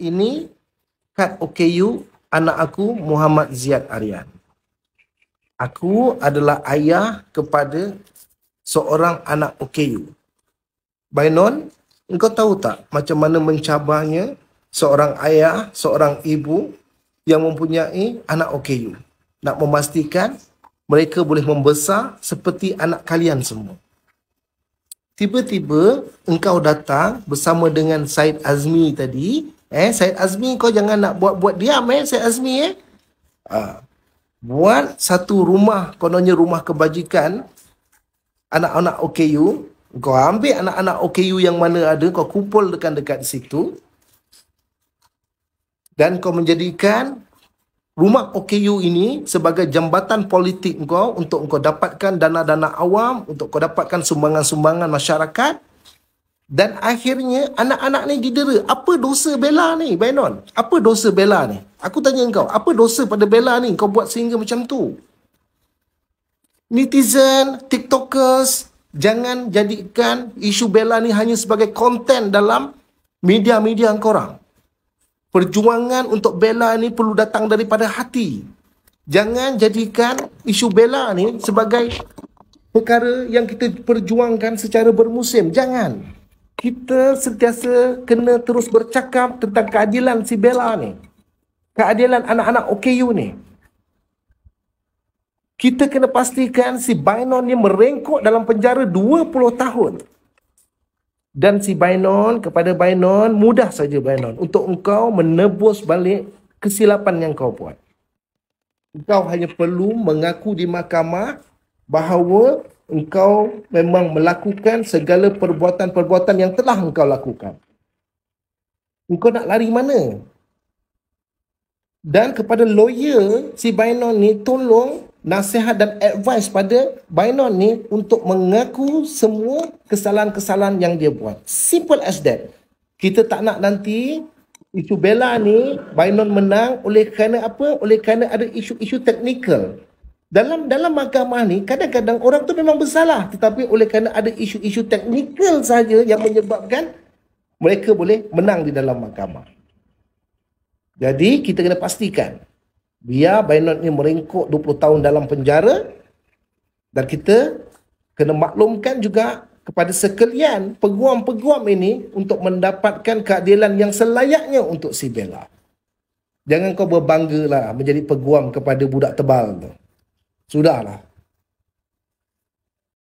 ini kad OKU anak aku Muhammad Ziad Aryan. Aku adalah ayah kepada seorang anak OKU. Bainon, engkau tahu tak macam mana mencabarnya seorang ayah, seorang ibu yang mempunyai anak OKU? Nak memastikan mereka boleh membesar seperti anak kalian semua. Tiba-tiba engkau datang bersama dengan Said Azmi tadi Eh, Syed Azmi kau jangan nak buat-buat diam eh, Syed Azmi eh. Ha. Buat satu rumah, kononnya rumah kebajikan. Anak-anak OKU. Kau ambil anak-anak OKU yang mana ada, kau kumpul dekat-dekat situ. Dan kau menjadikan rumah OKU ini sebagai jambatan politik kau untuk kau dapatkan dana-dana awam, untuk kau dapatkan sumbangan-sumbangan masyarakat. Dan akhirnya anak-anak ni didera. Apa dosa Bella ni, Benon? Apa dosa Bella ni? Aku tanya kau apa dosa pada Bella ni kau buat sehingga macam tu? Netizen, TikTokers, jangan jadikan isu Bella ni hanya sebagai konten dalam media-media orang. Perjuangan untuk Bella ni perlu datang daripada hati. Jangan jadikan isu Bella ni sebagai perkara yang kita perjuangkan secara bermusim. Jangan kita sentiasa kena terus bercakap tentang keadilan si Bella ni. Keadilan anak-anak OKU ni. Kita kena pastikan si Bainon ni merengkuk dalam penjara 20 tahun. Dan si Bainon, kepada Bainon, mudah saja Bainon untuk engkau menebus balik kesilapan yang kau buat. Engkau hanya perlu mengaku di mahkamah bahawa engkau memang melakukan segala perbuatan-perbuatan yang telah engkau lakukan. Engkau nak lari mana? Dan kepada lawyer si Bainon ni tolong nasihat dan advice pada Bainon ni untuk mengaku semua kesalahan-kesalahan yang dia buat. Simple as that. Kita tak nak nanti isu bela ni Bainon menang oleh kerana apa? Oleh kerana ada isu-isu technical dalam dalam mahkamah ni kadang-kadang orang tu memang bersalah tetapi oleh kerana ada isu-isu teknikal saja yang menyebabkan mereka boleh menang di dalam mahkamah. Jadi kita kena pastikan biar Binot ni merengkok 20 tahun dalam penjara dan kita kena maklumkan juga kepada sekalian peguam-peguam ini untuk mendapatkan keadilan yang selayaknya untuk si Bella. Jangan kau berbanggalah menjadi peguam kepada budak tebal tu. Sudahlah.